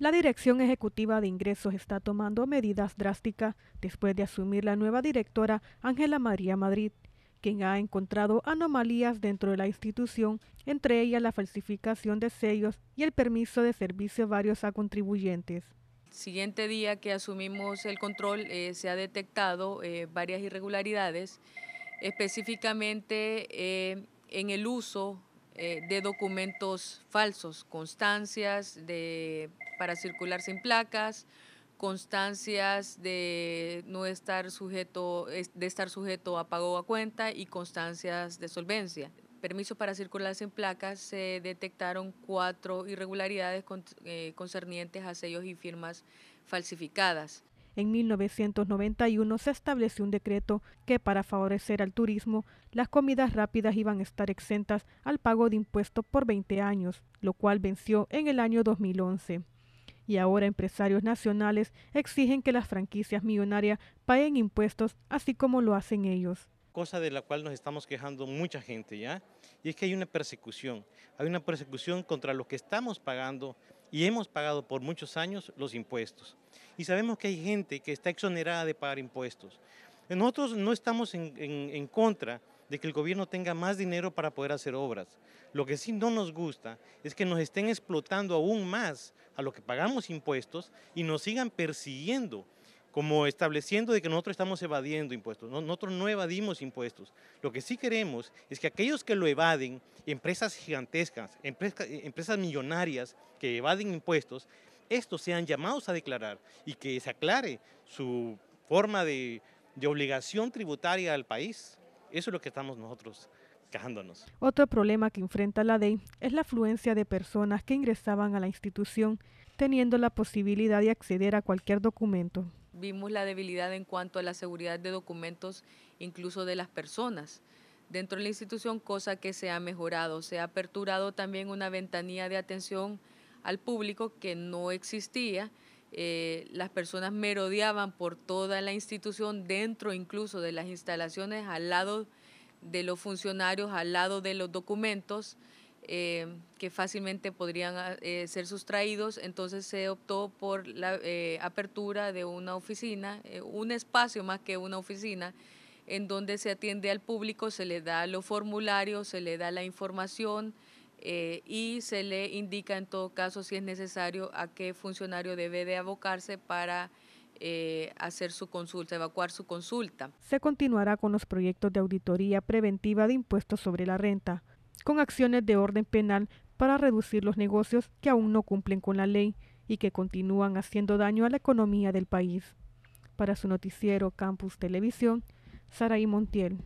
La Dirección Ejecutiva de Ingresos está tomando medidas drásticas después de asumir la nueva directora Ángela María Madrid, quien ha encontrado anomalías dentro de la institución, entre ellas la falsificación de sellos y el permiso de servicio varios a contribuyentes. Siguiente día que asumimos el control eh, se ha detectado eh, varias irregularidades, específicamente eh, en el uso eh, de documentos falsos, constancias de, para circular sin placas, constancias de no estar sujeto, de estar sujeto a pago a cuenta y constancias de solvencia. Permiso para circular sin placas se detectaron cuatro irregularidades eh, concernientes a sellos y firmas falsificadas. En 1991 se estableció un decreto que para favorecer al turismo, las comidas rápidas iban a estar exentas al pago de impuestos por 20 años, lo cual venció en el año 2011. Y ahora empresarios nacionales exigen que las franquicias millonarias paguen impuestos así como lo hacen ellos cosa de la cual nos estamos quejando mucha gente ya, y es que hay una persecución, hay una persecución contra lo que estamos pagando y hemos pagado por muchos años los impuestos. Y sabemos que hay gente que está exonerada de pagar impuestos. Nosotros no estamos en, contra de que el gobierno tenga más dinero para poder hacer obras. Lo que sí no nos gusta es que nos estén explotando aún más a lo que pagamos impuestos y nos sigan persiguiendo como estableciendo de que nosotros estamos evadiendo impuestos. Nosotros no evadimos impuestos. Lo que sí queremos es que aquellos que lo evaden, empresas gigantescas, empresas, empresas millonarias que evaden impuestos, estos sean llamados a declarar y que se aclare su forma de, obligación tributaria al país. Eso es lo que estamos nosotros cajándonos. Otro problema que enfrenta la ley es la afluencia de personas que ingresaban a la institución teniendo la posibilidad de acceder a cualquier documento vimos la debilidad en cuanto a la seguridad de documentos, incluso de las personas. Dentro de la institución, cosa que se ha mejorado. Se ha aperturado también una ventanilla de atención al público que no existía. Eh, las personas merodeaban por toda la institución, dentro incluso de las instalaciones, al lado de los funcionarios, al lado de los documentos. Eh, que fácilmente podrían ah, eh, ser sustraídos. Entonces se optó por la eh, apertura de una oficina, un espacio más que una oficina, en donde se atiende al público, se le da los formularios, se le da la información. y se le indica en todo caso si es necesario a qué funcionario debe de abocarse para hacer su consulta, evacuar su consulta. Se continuará con los proyectos de auditoría preventiva de impuestos sobre la renta con acciones de orden penal para reducir los negocios que aún no cumplen con la ley y que continúan haciendo daño a la economía del país. Para su noticiero Campus Televisión, Saraí Montiel.